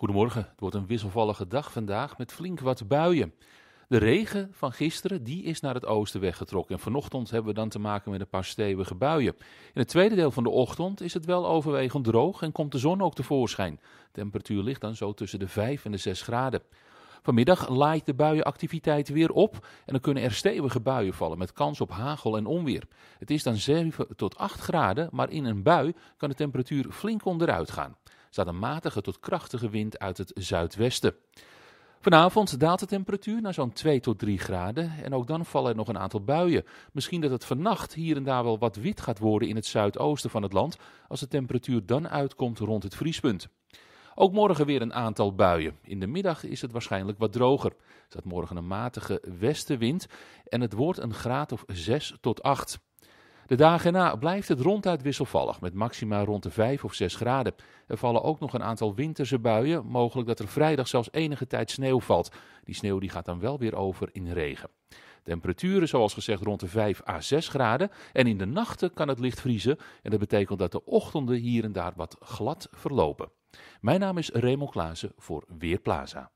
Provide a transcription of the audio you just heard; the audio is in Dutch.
Goedemorgen, het wordt een wisselvallige dag vandaag met flink wat buien. De regen van gisteren die is naar het oosten weggetrokken en vanochtend hebben we dan te maken met een paar stevige buien. In het tweede deel van de ochtend is het wel overwegend droog en komt de zon ook tevoorschijn. De temperatuur ligt dan zo tussen de 5 en de 6 graden. Vanmiddag laait de buienactiviteit weer op en dan kunnen er stevige buien vallen met kans op hagel en onweer. Het is dan 7 tot 8 graden, maar in een bui kan de temperatuur flink onderuit gaan staat een matige tot krachtige wind uit het zuidwesten. Vanavond daalt de temperatuur naar zo'n 2 tot 3 graden en ook dan vallen er nog een aantal buien. Misschien dat het vannacht hier en daar wel wat wit gaat worden in het zuidoosten van het land, als de temperatuur dan uitkomt rond het vriespunt. Ook morgen weer een aantal buien. In de middag is het waarschijnlijk wat droger. Er staat morgen een matige westenwind en het wordt een graad of 6 tot 8. De dagen na blijft het ronduit wisselvallig, met maxima rond de 5 of 6 graden. Er vallen ook nog een aantal winterse buien, mogelijk dat er vrijdag zelfs enige tijd sneeuw valt. Die sneeuw die gaat dan wel weer over in regen. Temperaturen, zoals gezegd, rond de 5 à 6 graden. En in de nachten kan het licht vriezen. En dat betekent dat de ochtenden hier en daar wat glad verlopen. Mijn naam is Raymond Klaassen voor Weerplaza.